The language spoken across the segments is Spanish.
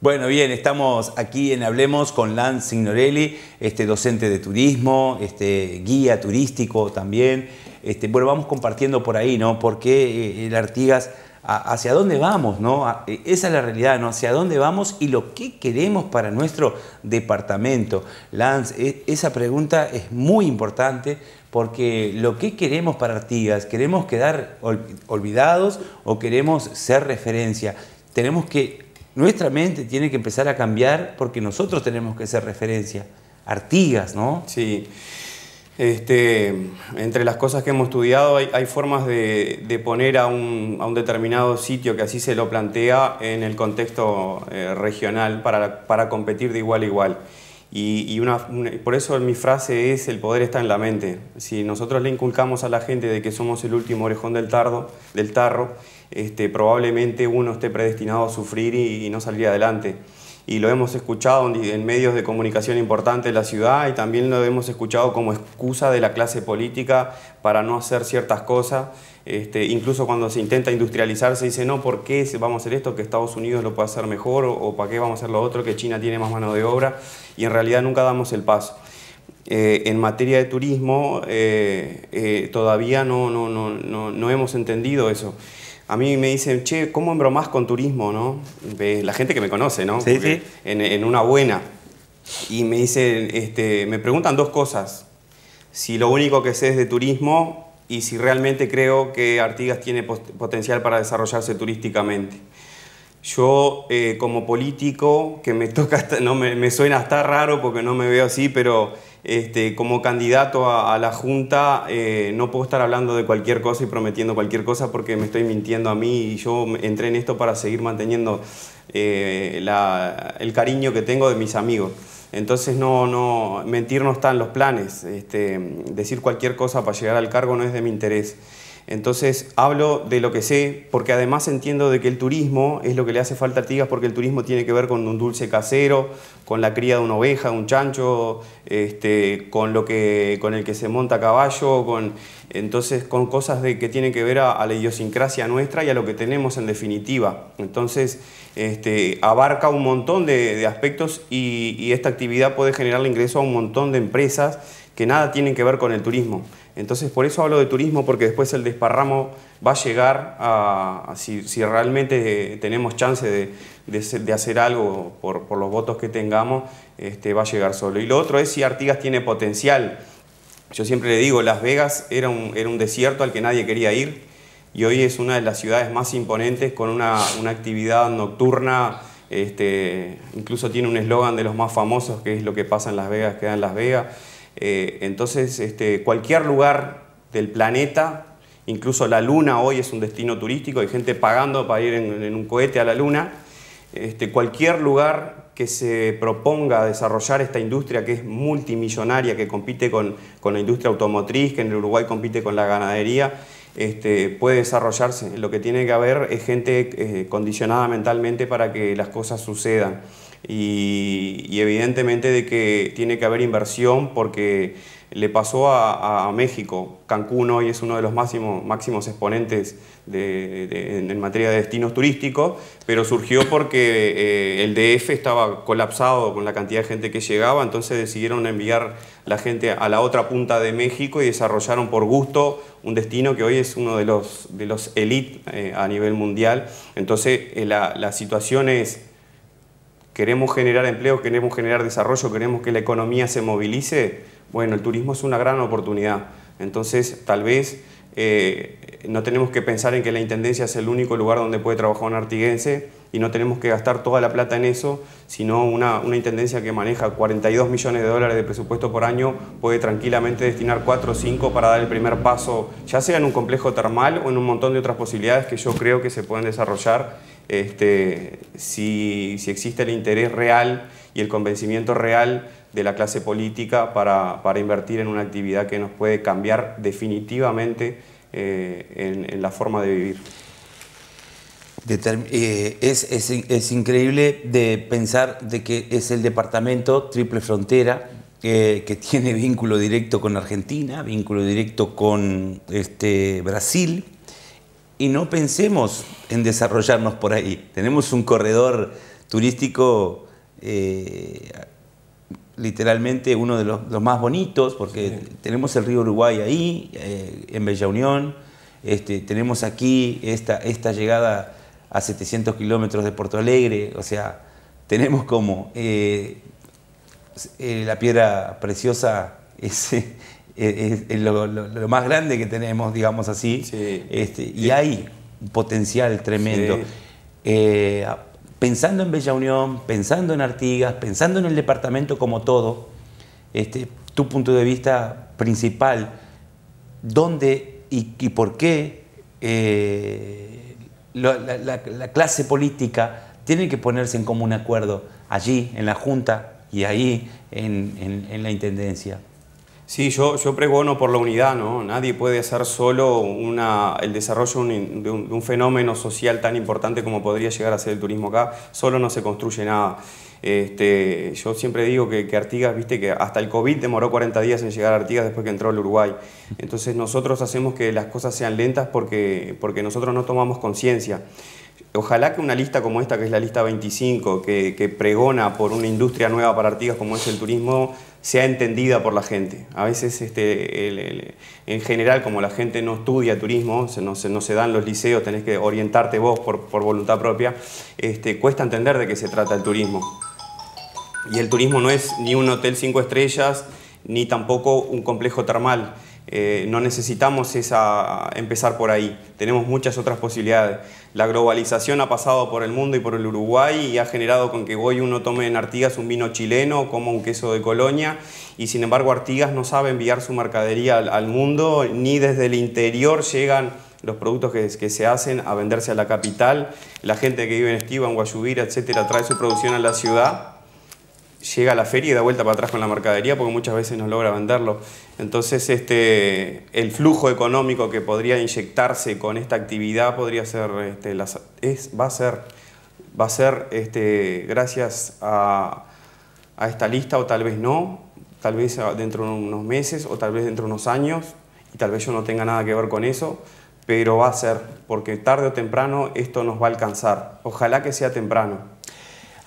Bueno, bien, estamos aquí en Hablemos con Lance Signorelli, este, docente de turismo, este, guía turístico también. Este, bueno, vamos compartiendo por ahí, ¿no? Porque eh, el Artigas, hacia dónde vamos, ¿no? Eh, esa es la realidad, ¿no? Hacia dónde vamos y lo que queremos para nuestro departamento. Lance, eh, esa pregunta es muy importante porque lo que queremos para Artigas, ¿queremos quedar olvidados o queremos ser referencia? Tenemos que nuestra mente tiene que empezar a cambiar porque nosotros tenemos que ser referencia. Artigas, ¿no? Sí. Este, entre las cosas que hemos estudiado hay, formas de, poner a un, determinado sitio que así se lo plantea en el contexto eh, regional para, competir de igual a igual. Y, por eso mi frase es el poder está en la mente. Si nosotros le inculcamos a la gente de que somos el último orejón del, tardo, del tarro, este, probablemente uno esté predestinado a sufrir y, no salir adelante. Y lo hemos escuchado en, medios de comunicación importantes de la ciudad y también lo hemos escuchado como excusa de la clase política para no hacer ciertas cosas. Este, incluso cuando se intenta industrializar se dice, no, ¿por qué vamos a hacer esto? Que Estados Unidos lo puede hacer mejor o, ¿para qué vamos a hacer lo otro? Que China tiene más mano de obra y en realidad nunca damos el paso. Eh, en materia de turismo eh, eh, todavía no, no, no, no hemos entendido eso a mí me dicen, che, ¿cómo bromas con turismo, no? La gente que me conoce, ¿no? En, una buena. Y me dicen, este, me preguntan dos cosas. Si lo único que sé es de turismo y si realmente creo que Artigas tiene potencial para desarrollarse turísticamente. Yo eh, como político, que me toca, me, suena hasta raro porque no me veo así, pero este, como candidato a, la Junta eh, no puedo estar hablando de cualquier cosa y prometiendo cualquier cosa porque me estoy mintiendo a mí y yo entré en esto para seguir manteniendo eh, el cariño que tengo de mis amigos. Entonces no, no, mentir no está en los planes, este, decir cualquier cosa para llegar al cargo no es de mi interés. Entonces hablo de lo que sé, porque además entiendo de que el turismo es lo que le hace falta a Tigas, porque el turismo tiene que ver con un dulce casero, con la cría de una oveja, un chancho, este, con lo que, con el que se monta a caballo, con entonces con cosas de, que tienen que ver a, la idiosincrasia nuestra y a lo que tenemos en definitiva. Entonces este, abarca un montón de, aspectos y, esta actividad puede generar ingreso a un montón de empresas que nada tienen que ver con el turismo. Entonces, por eso hablo de turismo, porque después el desparramo va a llegar a, si, realmente eh, tenemos chance de, hacer algo por, los votos que tengamos, este, va a llegar solo. Y lo otro es si Artigas tiene potencial. Yo siempre le digo, Las Vegas era un, desierto al que nadie quería ir y hoy es una de las ciudades más imponentes con una, actividad nocturna. Este, incluso tiene un eslogan de los más famosos que es lo que pasa en Las Vegas, queda en Las Vegas. Eh, entonces, este, cualquier lugar del planeta, incluso la Luna hoy es un destino turístico, hay gente pagando para ir en, un cohete a la Luna. Este, cualquier lugar que se proponga desarrollar esta industria que es multimillonaria, que compite con, la industria automotriz, que en el Uruguay compite con la ganadería, este, puede desarrollarse. Lo que tiene que haber es gente eh, condicionada mentalmente para que las cosas sucedan y, evidentemente de que tiene que haber inversión porque le pasó a, México. Cancún hoy es uno de los máximo, máximos exponentes en materia de destinos turísticos, pero surgió porque eh, el DF estaba colapsado con la cantidad de gente que llegaba, entonces decidieron enviar la gente a la otra punta de México y desarrollaron por gusto un destino que hoy es uno de los, de los elite eh, a nivel mundial. Entonces eh, la, la situación es queremos generar empleo, queremos generar desarrollo, queremos que la economía se movilice, bueno, el turismo es una gran oportunidad. Entonces, tal vez eh, no tenemos que pensar en que la Intendencia es el único lugar donde puede trabajar un artiguense y no tenemos que gastar toda la plata en eso, sino una, una Intendencia que maneja 42 millones de dólares de presupuesto por año puede tranquilamente destinar 4 o 5 para dar el primer paso, ya sea en un complejo termal o en un montón de otras posibilidades que yo creo que se pueden desarrollar este, si, existe el interés real y el convencimiento real de la clase política para, invertir en una actividad que nos puede cambiar definitivamente eh, en, la forma de vivir. Eh, es, es, es, increíble de pensar de que es el departamento Triple Frontera eh, que tiene vínculo directo con Argentina, vínculo directo con este, Brasil, y no pensemos en desarrollarnos por ahí. Tenemos un corredor turístico eh, literalmente uno de los, más bonitos, porque tenemos el río Uruguay ahí, eh, en Bella Unión, este, tenemos aquí esta, llegada a 700 kilómetros de Porto Alegre, o sea, tenemos como eh, la piedra preciosa ese es, lo, más grande que tenemos, digamos así. Este, y hay un potencial tremendo. Eh, pensando en Bella Unión, pensando en Artigas, pensando en el departamento como todo, este, tu punto de vista principal, ¿dónde y, por qué eh, la, clase política tiene que ponerse en común acuerdo allí, en la Junta y ahí, en la Intendencia? Sí, yo, yo pregono por la unidad, ¿no? Nadie puede hacer solo el desarrollo de un, fenómeno social tan importante como podría llegar a ser el turismo acá. Solo no se construye nada. Este, yo siempre digo que, Artigas, viste que hasta el COVID demoró 40 días en llegar a Artigas después que entró el Uruguay. Entonces nosotros hacemos que las cosas sean lentas porque, porque nosotros no tomamos conciencia. Ojalá que una lista como esta, que es la lista 25, que, pregona por una industria nueva para Artigas como es el turismo, sea entendida por la gente. A veces, este, en general, como la gente no estudia turismo, no, se, dan los liceos, tenés que orientarte vos por, por voluntad propia, este, cuesta entender de qué se trata el turismo. Y el turismo no es ni un hotel cinco estrellas, ni tampoco un complejo termal. Eh, no necesitamos esa, empezar por ahí, tenemos muchas otras posibilidades. La globalización ha pasado por el mundo y por el Uruguay y ha generado con que hoy uno tome en Artigas un vino chileno, como un queso de Colonia y sin embargo Artigas no sabe enviar su mercadería al, mundo ni desde el interior llegan los productos que, se hacen a venderse a la capital. La gente que vive en Estiva, en Guayubira, etcétera, trae su producción a la ciudad llega a la feria y da vuelta para atrás con la mercadería porque muchas veces no logra venderlo. Entonces, este, el flujo económico que podría inyectarse con esta actividad podría ser, este, las, es, va a ser, va a ser este, gracias a esta lista o tal vez no, tal vez dentro de unos meses o tal vez dentro de unos años y tal vez yo no tenga nada que ver con eso, pero va a ser, porque tarde o temprano esto nos va a alcanzar. Ojalá que sea temprano.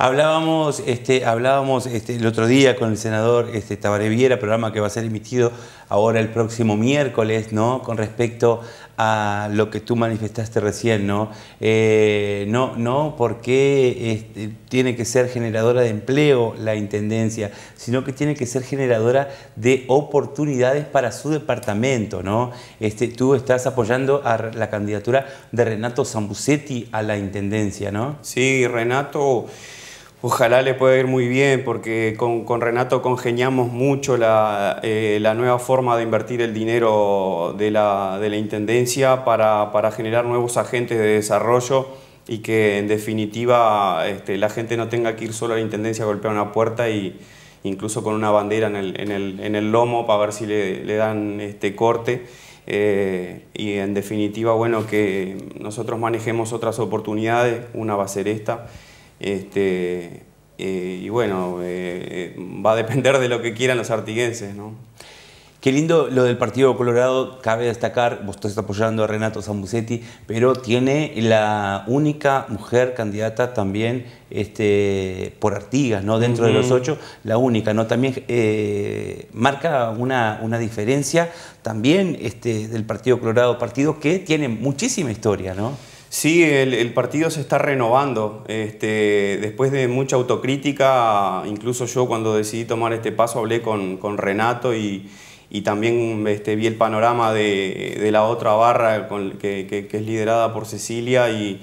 Hablábamos, este, hablábamos este, el otro día con el senador este, Tabaré programa que va a ser emitido ahora el próximo miércoles, ¿no? Con respecto a lo que tú manifestaste recién, ¿no? Eh, no, no, porque este, tiene que ser generadora de empleo la intendencia, sino que tiene que ser generadora de oportunidades para su departamento, ¿no? Este, tú estás apoyando a la candidatura de Renato Zambusetti a la intendencia, ¿no? Sí, Renato. Ojalá le pueda ir muy bien porque con, con Renato congeniamos mucho la, eh, la, nueva forma de invertir el dinero de la, de la Intendencia para, para, generar nuevos agentes de desarrollo y que en definitiva este, la gente no tenga que ir solo a la Intendencia a golpear una puerta y incluso con una bandera en el, en el, en el lomo para ver si le, le dan este corte. Eh, y en definitiva, bueno, que nosotros manejemos otras oportunidades, una va a ser esta. Este, eh, y bueno, eh, eh, va a depender de lo que quieran los artiguenses, ¿no? Qué lindo lo del Partido Colorado, cabe destacar, vos estás apoyando a Renato Zambucetti, pero tiene la única mujer candidata también este, por Artigas, ¿no? Dentro de los ocho, la única, ¿no? También marca una, diferencia también este, del Partido Colorado, partido que tiene muchísima historia, ¿no? Sí, el, partido se está renovando. Este, después de mucha autocrítica, incluso yo cuando decidí tomar este paso hablé con, Renato y, también este, vi el panorama de, la otra barra con, que, que, es liderada por Cecilia y,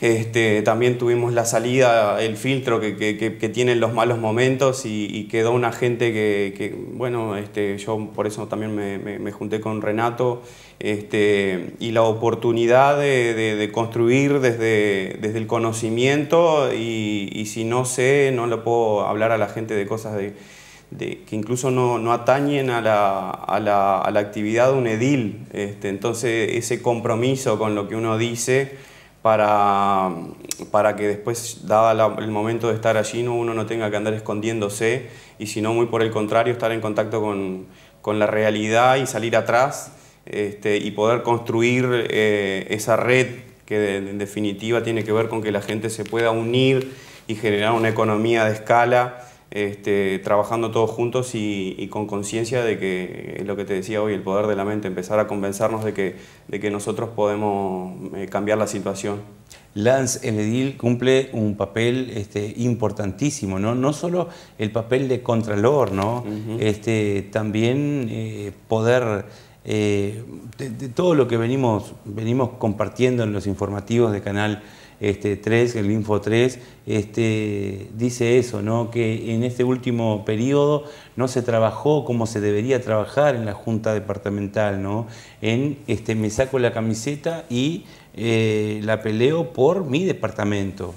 este, también tuvimos la salida, el filtro que, que, que tienen los malos momentos y, quedó una gente que, bueno, este, yo por eso también me, junté con Renato este, y la oportunidad de, construir desde, el conocimiento y, si no sé, no le puedo hablar a la gente de cosas que incluso no, atañen a la, actividad de un edil. entonces ese compromiso con lo que uno dice para, que después, dado el momento de estar allí, no, uno no tenga que andar escondiéndose y sino muy por el contrario, estar en contacto con, la realidad y salir atrás este, y poder construir eh, esa red que en definitiva tiene que ver con que la gente se pueda unir y generar una economía de escala este, trabajando todos juntos y, con conciencia de que es lo que te decía hoy, el poder de la mente, empezar a convencernos de que, de que nosotros podemos eh, cambiar la situación. Lance, el cumple un papel este, importantísimo, ¿no? no solo el papel de contralor, ¿no? Este, también eh, poder, eh, de, de todo lo que venimos, venimos compartiendo en los informativos de Canal 3, este el Info 3, este, dice eso, ¿no? que en este último periodo no se trabajó como se debería trabajar en la Junta Departamental, ¿no? en este, me saco la camiseta y eh, la peleo por mi departamento.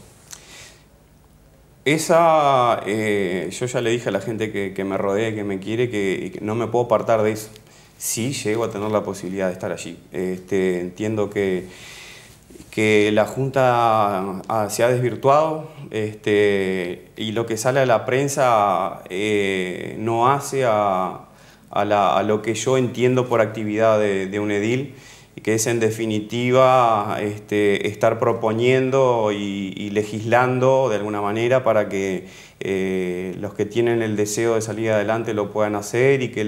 Esa, eh, yo ya le dije a la gente que, me rodea, que me quiere, que, no me puedo apartar de eso. Sí llego a tener la posibilidad de estar allí. Este, entiendo que que la Junta se ha desvirtuado este, y lo que sale a la prensa eh, no hace a, lo que yo entiendo por actividad de, un edil, que es en definitiva este, estar proponiendo y, legislando de alguna manera para que eh, los que tienen el deseo de salir adelante lo puedan hacer y que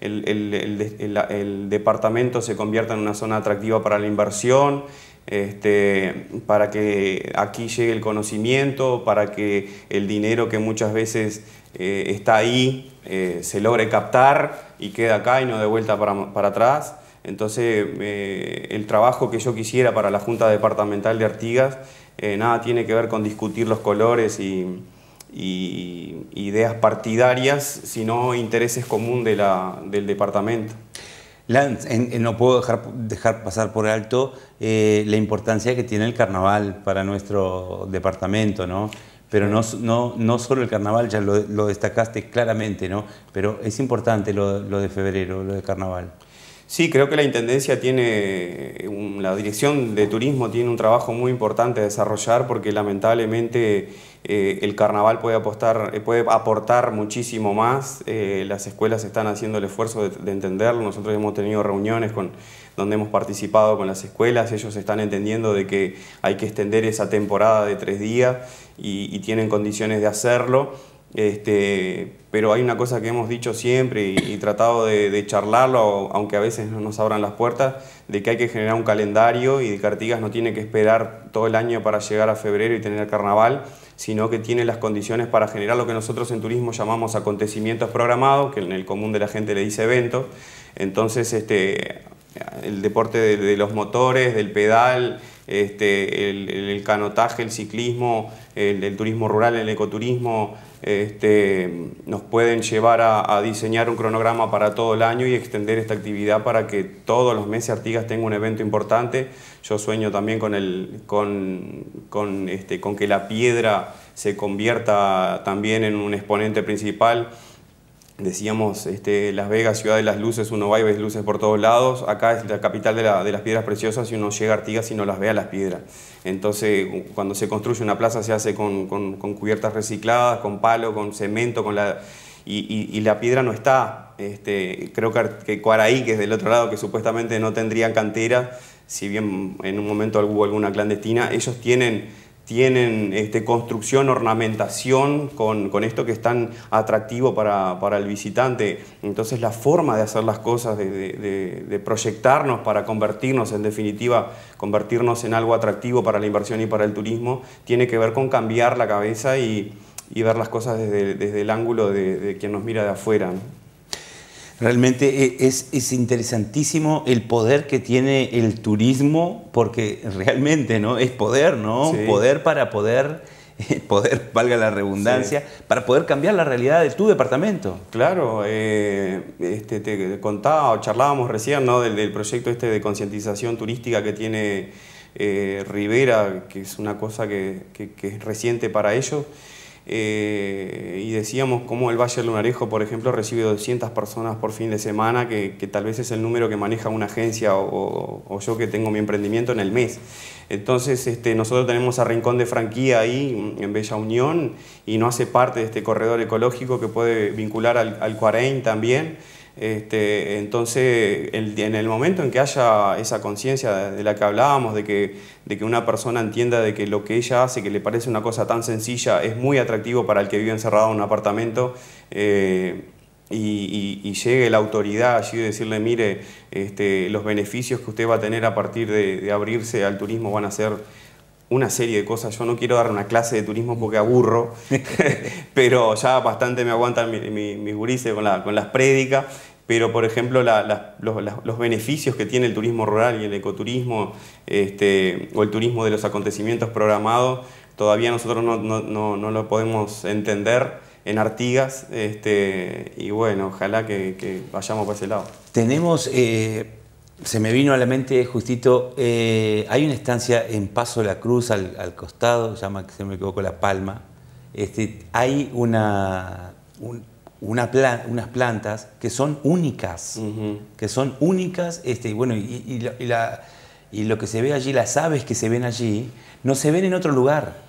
el departamento se convierta en una zona atractiva para la inversión. Este, para que aquí llegue el conocimiento, para que el dinero que muchas veces eh, está ahí eh, se logre captar y quede acá y no de vuelta para, atrás. Entonces, eh, el trabajo que yo quisiera para la Junta Departamental de Artigas, nada tiene que ver con discutir los colores y, ideas partidarias, sino intereses comunes del departamento no puedo dejar, dejar pasar por alto eh, la importancia que tiene el carnaval para nuestro departamento, ¿no? Pero no, no, no solo el carnaval, ya lo, destacaste claramente, ¿no? Pero es importante lo, lo de febrero, lo de carnaval. Sí, creo que la Intendencia tiene, la Dirección de Turismo tiene un trabajo muy importante a desarrollar porque lamentablemente eh, el carnaval puede, eh, puede aportar muchísimo más, eh, las escuelas están haciendo el esfuerzo de, entenderlo, nosotros hemos tenido reuniones con, donde hemos participado con las escuelas, ellos están entendiendo de que hay que extender esa temporada de tres días y tienen condiciones de hacerlo. Este, pero hay una cosa que hemos dicho siempre y, tratado de, charlarlo, aunque a veces no nos abran las puertas, de que hay que generar un calendario y de que no tiene que esperar todo el año para llegar a febrero y tener el carnaval, sino que tiene las condiciones para generar lo que nosotros en turismo llamamos acontecimientos programados, que en el común de la gente le dice eventos. Entonces, este, el deporte de los motores, del pedal, este, el, canotaje, el ciclismo, el, turismo rural, el ecoturismo, este, nos pueden llevar a, diseñar un cronograma para todo el año y extender esta actividad para que todos los meses Artigas tenga un evento importante. Yo sueño también con este, que la piedra se convierta también en un exponente principal decíamos, este, Las Vegas, ciudad de las luces, uno va y ve luces por todos lados. Acá es la capital de, las piedras preciosas y uno llega a Artigas y no las ve a las piedras. Entonces, cuando se construye una plaza se hace con, cubiertas recicladas, con palo, con cemento, con la... Y, la piedra no está. Este, creo que, Cuaraí, que es del otro lado, que supuestamente no tendrían cantera, si bien en un momento hubo alguna clandestina, ellos tienen tienen este, construcción, ornamentación con, esto que es tan atractivo para, el visitante. Entonces la forma de hacer las cosas, de, proyectarnos para convertirnos, en definitiva, convertirnos en algo atractivo para la inversión y para el turismo, tiene que ver con cambiar la cabeza y, ver las cosas desde, el ángulo de, de, quien nos mira de afuera. Realmente e, es, interesantísimo el poder que tiene el turismo, porque realmente ¿no? es poder, ¿no? Poder para poder, eh, poder, valga la redundancia, para poder cambiar la realidad de tu departamento. Claro, eh, este, te contaba o charlábamos recién ¿no? del, proyecto este de concientización turística que tiene eh, Rivera, que es una cosa que es reciente para ellos. Eh, y decíamos cómo el Valle Lunarejo, por ejemplo, recibe 200 personas por fin de semana, que, tal vez es el número que maneja una agencia o, yo que tengo mi emprendimiento en el mes. Entonces, este, nosotros tenemos a Rincón de Franquía ahí, mm, en Bella Unión, y no hace parte de este corredor ecológico que puede vincular al, al también. Este, entonces, en el momento en que haya esa conciencia de, la que hablábamos, de que, de que una persona entienda de que lo que ella hace, que le parece una cosa tan sencilla, es muy atractivo para el que vive encerrado en un apartamento, eh, y, llegue la autoridad allí y decirle, mire, este, los beneficios que usted va a tener a partir de abrirse al turismo van a ser una serie de cosas. Yo no quiero dar una clase de turismo porque aburro, pero ya bastante me aguantan mis mi, gurises con, con las prédicas. Pero, por ejemplo, los, beneficios que tiene el turismo rural y el ecoturismo este, o el turismo de los acontecimientos programados, todavía nosotros no, lo podemos entender en Artigas. Este, y bueno, ojalá que, vayamos por ese lado. Tenemos. Eh, se me vino a la mente justito, eh, hay una estancia en Paso de la Cruz, al, al costado, llama, que se me equivoco, La Palma. Este, hay una, una unas plantas que son únicas, que son únicas, este, y, y, lo que se ve allí, las aves que se ven allí, no se ven en otro lugar.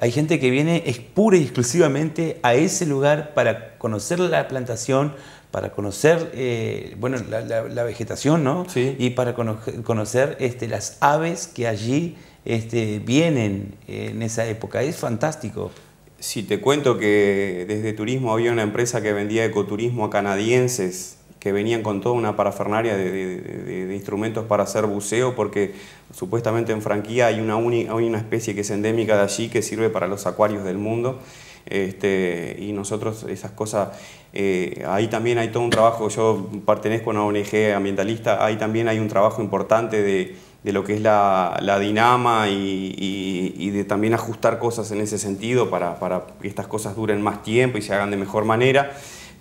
Hay gente que viene es pura y exclusivamente a ese lugar para conocer la plantación, para conocer eh, bueno, la, vegetación y para conocer este, las aves que allí este, vienen en esa época. Es fantástico. si te cuento que desde Turismo había una empresa que vendía ecoturismo a canadienses que venían con toda una parafernaria de, instrumentos para hacer buceo, porque supuestamente en Franquía hay una, hay una especie que es endémica de allí que sirve para los acuarios del mundo. Este, y nosotros esas cosas, eh, ahí también hay todo un trabajo, yo pertenezco a una ONG ambientalista, ahí también hay un trabajo importante de, de lo que es la, la dinama y, y, de también ajustar cosas en ese sentido para, para, que estas cosas duren más tiempo y se hagan de mejor manera.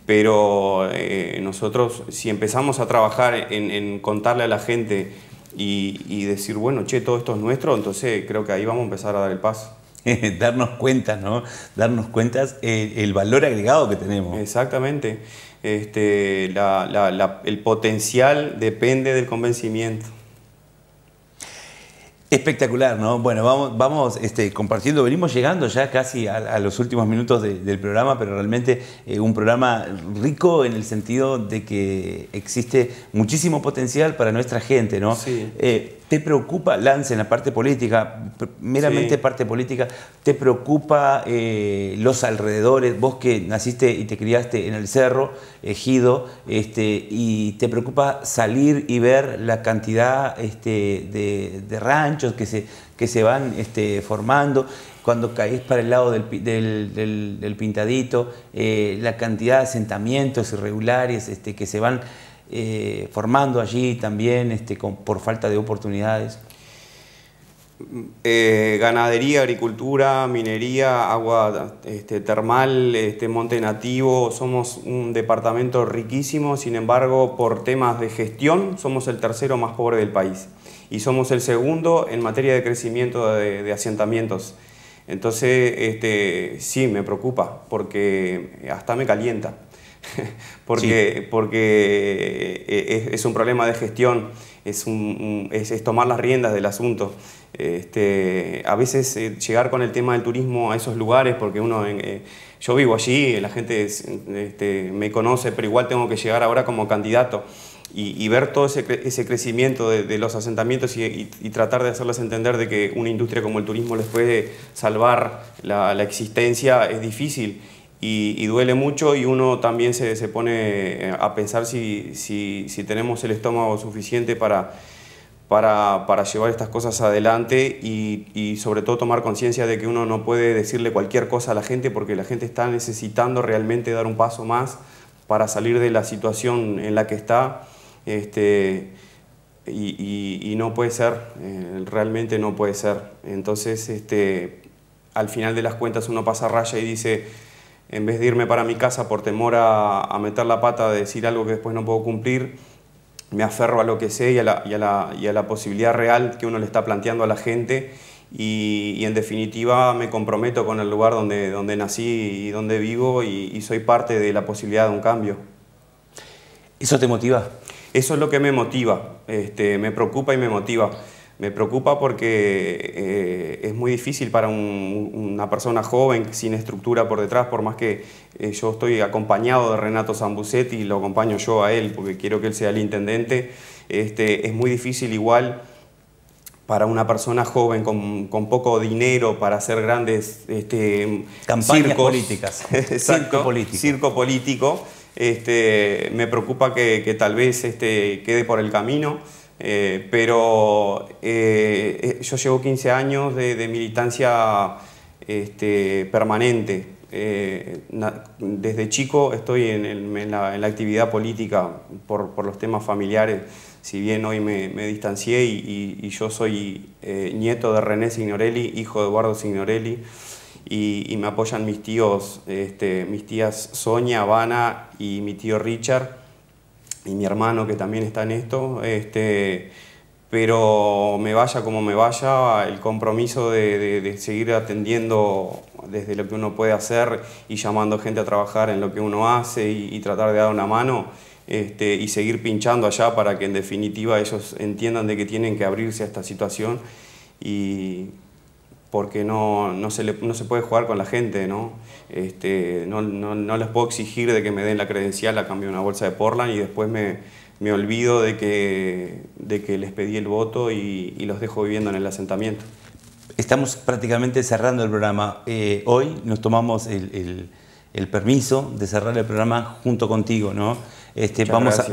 Pero eh, nosotros, si empezamos a trabajar en, contarle a la gente y decir, bueno, che, todo esto es nuestro, entonces creo que ahí vamos a empezar a dar el paso. darnos cuenta, ¿no? Darnos cuentas eh, el, valor agregado que tenemos. Exactamente. Este, el potencial depende del convencimiento. Espectacular, ¿no? Bueno, vamos, vamos este, compartiendo, venimos llegando ya casi a, los últimos minutos del programa, pero realmente eh, un programa rico en el sentido de que existe muchísimo potencial para nuestra gente, ¿no? Sí. Eh, ¿Te preocupa, Lance, en la parte política, meramente parte política, ¿te preocupa eh, los alrededores? Vos que naciste y te criaste en el cerro, ejido, eh, este, y te preocupa salir y ver la cantidad este, de, ranchos que se, que se van este, formando, cuando caes para el lado del, pintadito, eh, la cantidad de asentamientos irregulares este, que se van eh, formando allí también este, por falta de oportunidades? Eh, ganadería, agricultura, minería, agua este, termal, este, monte nativo. Somos un departamento riquísimo, sin embargo, por temas de gestión, somos el tercero más pobre del país y somos el segundo en materia de crecimiento de, asentamientos. Entonces, este, sí, me preocupa porque hasta me calienta. porque, porque eh, es, un problema de gestión, es, un, es, tomar las riendas del asunto. Este, a veces eh, llegar con el tema del turismo a esos lugares, porque uno, eh, yo vivo allí, la gente este, me conoce, pero igual tengo que llegar ahora como candidato y, ver todo ese, ese crecimiento de, los asentamientos y, tratar de hacerles entender de que una industria como el turismo les puede salvar la, la existencia es difícil y, duele mucho y uno también se, pone eh, a pensar si, tenemos el estómago suficiente para, para, llevar estas cosas adelante y, sobre todo tomar conciencia de que uno no puede decirle cualquier cosa a la gente porque la gente está necesitando realmente dar un paso más para salir de la situación en la que está. Este, y, no puede ser, eh, realmente no puede ser. Entonces, este, al final de las cuentas uno pasa raya y dice, en vez de irme para mi casa por temor a, meter la pata, de decir algo que después no puedo cumplir, me aferro a lo que sé y a la, posibilidad real que uno le está planteando a la gente y, en definitiva me comprometo con el lugar donde, donde nací y donde vivo y, soy parte de la posibilidad de un cambio. ¿Eso te motiva? Eso es lo que me motiva, este, me preocupa y me motiva. Me preocupa porque eh, es muy difícil para una persona joven, sin estructura por detrás, por más que eh, yo estoy acompañado de Renato y lo acompaño yo a él, porque quiero que él sea el intendente, este, es muy difícil igual para una persona joven con, poco dinero para hacer grandes este, campañas políticas. circo político. Circo político. Este, me preocupa que, tal vez este, quede por el camino. Eh, pero eh, eh, yo llevo 15 años de, militancia este, permanente. desde chico estoy en, la, actividad política por, los temas familiares, si bien hoy me, distancié y, yo soy nieto de René Signorelli, hijo de Eduardo Signorelli, y, me apoyan mis tíos, este, mis tías Sonia, Habana y mi tío Richard y mi hermano que también está en esto, este, pero me vaya como me vaya, el compromiso de, de, seguir atendiendo desde lo que uno puede hacer y llamando gente a trabajar en lo que uno hace y, y tratar de dar una mano. Este, y seguir pinchando allá para que en definitiva ellos entiendan de que tienen que abrirse a esta situación y, porque no, se, puede jugar con la gente, este, ¿no? no, les puedo exigir de que me den la credencial a cambio de una bolsa de Portland y después me, olvido de que, les pedí el voto y, los dejo viviendo en el asentamiento. Estamos prácticamente cerrando el programa. Eh, hoy nos tomamos el, el, permiso de cerrar el programa junto contigo, ¿no? Este, vamos, a,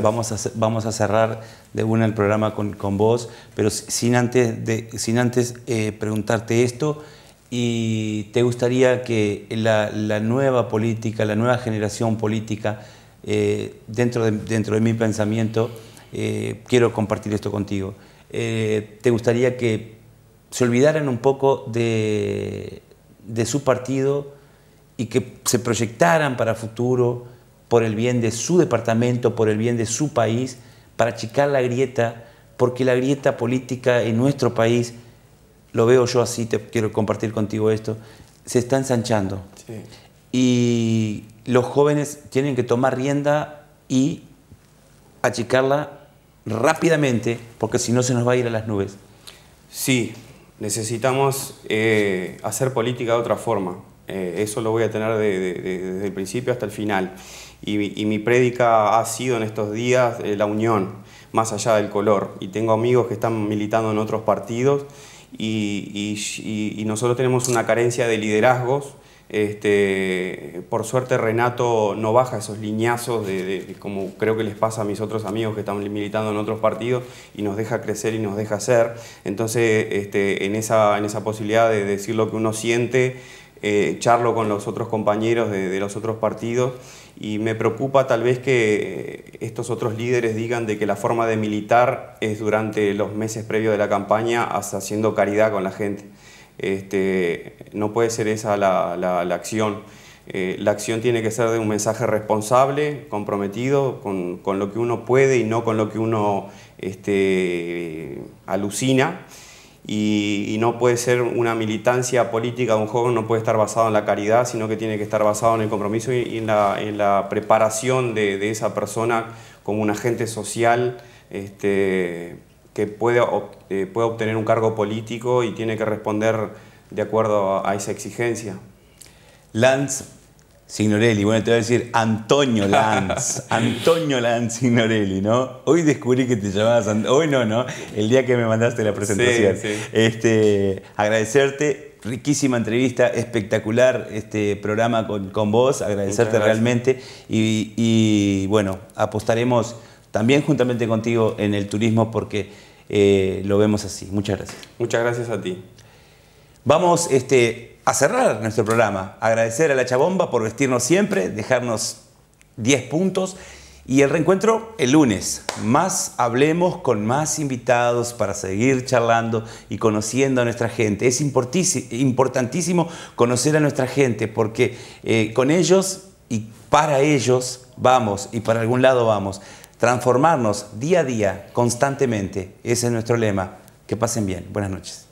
vamos, a, cerrar de una el programa con, vos, pero sin antes, sin antes eh, preguntarte esto, y te gustaría que la, nueva política, la nueva generación política, eh, dentro, de, dentro de mi pensamiento, eh, quiero compartir esto contigo, te gustaría que se olvidaran un poco de, de su partido y que se proyectaran para futuro, por el bien de su departamento, por el bien de su país, para achicar la grieta, porque la grieta política en nuestro país, lo veo yo así, te quiero compartir contigo esto, se está ensanchando. Y los jóvenes tienen que tomar rienda y achicarla rápidamente, porque si no se nos va a ir a las nubes. Sí, necesitamos eh, hacer política de otra forma. Eh, eso lo voy a tener desde el principio hasta el final. Y, mi prédica ha sido en estos días eh, la unión, más allá del color. Y tengo amigos que están militando en otros partidos y, nosotros tenemos una carencia de liderazgos. Este, por suerte Renato no baja esos liñazos de, como creo que les pasa a mis otros amigos que están militando en otros partidos y nos deja crecer y nos deja ser. Entonces, este, en, esa, en esa posibilidad de decir lo que uno siente, eh, charlo con los otros compañeros de, los otros partidos y me preocupa tal vez que estos otros líderes digan de que la forma de militar es durante los meses previos de la campaña haciendo caridad con la gente. Este, no puede ser esa la, la, acción. Eh, la acción tiene que ser de un mensaje responsable, comprometido, con, con lo que uno puede y no con lo que uno este, alucina y, no puede ser una militancia política de un joven, no puede estar basado en la caridad, sino que tiene que estar basado en el compromiso y, en, la, preparación de, esa persona como un agente social este, que puede, eh, obtener un cargo político y tiene que responder de acuerdo a, a esa exigencia. Lance Signorelli, bueno, te voy a decir Antonio Lanz, Antonio Lanz Signorelli, ¿no? Hoy descubrí que te llamabas, hoy no, ¿no? El día que me mandaste la presentación. Sí, sí. Este, agradecerte, riquísima entrevista, espectacular este programa con, vos, agradecerte realmente y, bueno, apostaremos también juntamente contigo en el turismo porque eh, lo vemos así. Muchas gracias. Muchas gracias a ti. Vamos, este, a cerrar nuestro programa. Agradecer a la Chabomba por vestirnos siempre, dejarnos 10 puntos y el reencuentro el lunes. Más hablemos con más invitados para seguir charlando y conociendo a nuestra gente. Es importantísimo conocer a nuestra gente porque eh, con ellos y para ellos vamos y para algún lado vamos. Transformarnos día a día, constantemente. Ese es nuestro lema. Que pasen bien. Buenas noches.